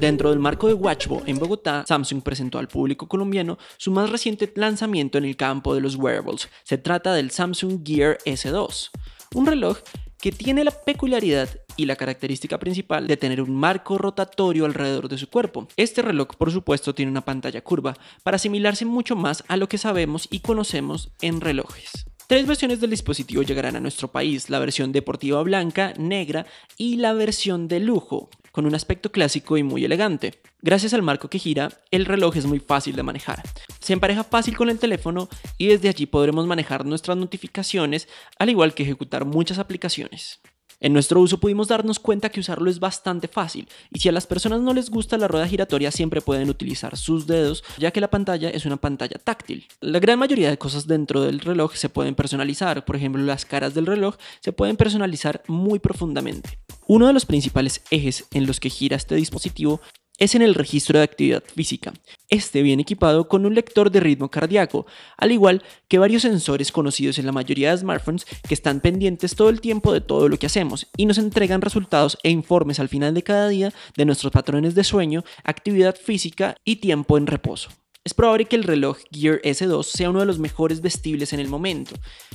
Dentro del marco de Watchbo en Bogotá, Samsung presentó al público colombiano su más reciente lanzamiento en el campo de los wearables. Se trata del Samsung Gear S2, un reloj que tiene la peculiaridad y la característica principal de tener un marco rotatorio alrededor de su cuerpo. Este reloj, por supuesto, tiene una pantalla curva para asimilarse mucho más a lo que sabemos y conocemos en relojes. Tres versiones del dispositivo llegarán a nuestro país, la versión deportiva blanca, negra y la versión de lujo, con un aspecto clásico y muy elegante. Gracias al marco que gira, el reloj es muy fácil de manejar. Se empareja fácil con el teléfono y desde allí podremos manejar nuestras notificaciones, al igual que ejecutar muchas aplicaciones. En nuestro uso pudimos darnos cuenta que usarlo es bastante fácil, y si a las personas no les gusta la rueda giratoria siempre pueden utilizar sus dedos, ya que la pantalla es una pantalla táctil. La gran mayoría de cosas dentro del reloj se pueden personalizar, por ejemplo las caras del reloj se pueden personalizar muy profundamente. Uno de los principales ejes en los que gira este dispositivo es en el registro de actividad física. Este viene equipado con un lector de ritmo cardíaco, al igual que varios sensores conocidos en la mayoría de smartphones que están pendientes todo el tiempo de todo lo que hacemos y nos entregan resultados e informes al final de cada día de nuestros patrones de sueño, actividad física y tiempo en reposo. Es probable que el reloj Gear S2 sea uno de los mejores vestibles en el momento.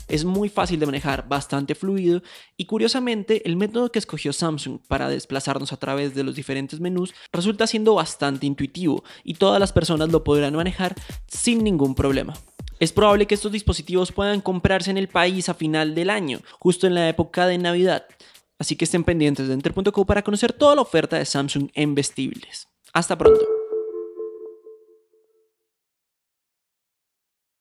Es muy fácil de manejar, bastante fluido y curiosamente el método que escogió Samsung para desplazarnos a través de los diferentes menús resulta siendo bastante intuitivo y todas las personas lo podrán manejar sin ningún problema. Es probable que estos dispositivos puedan comprarse en el país a final del año, justo en la época de Navidad. Así que estén pendientes de Enter.co para conocer toda la oferta de Samsung en vestibles. Hasta pronto.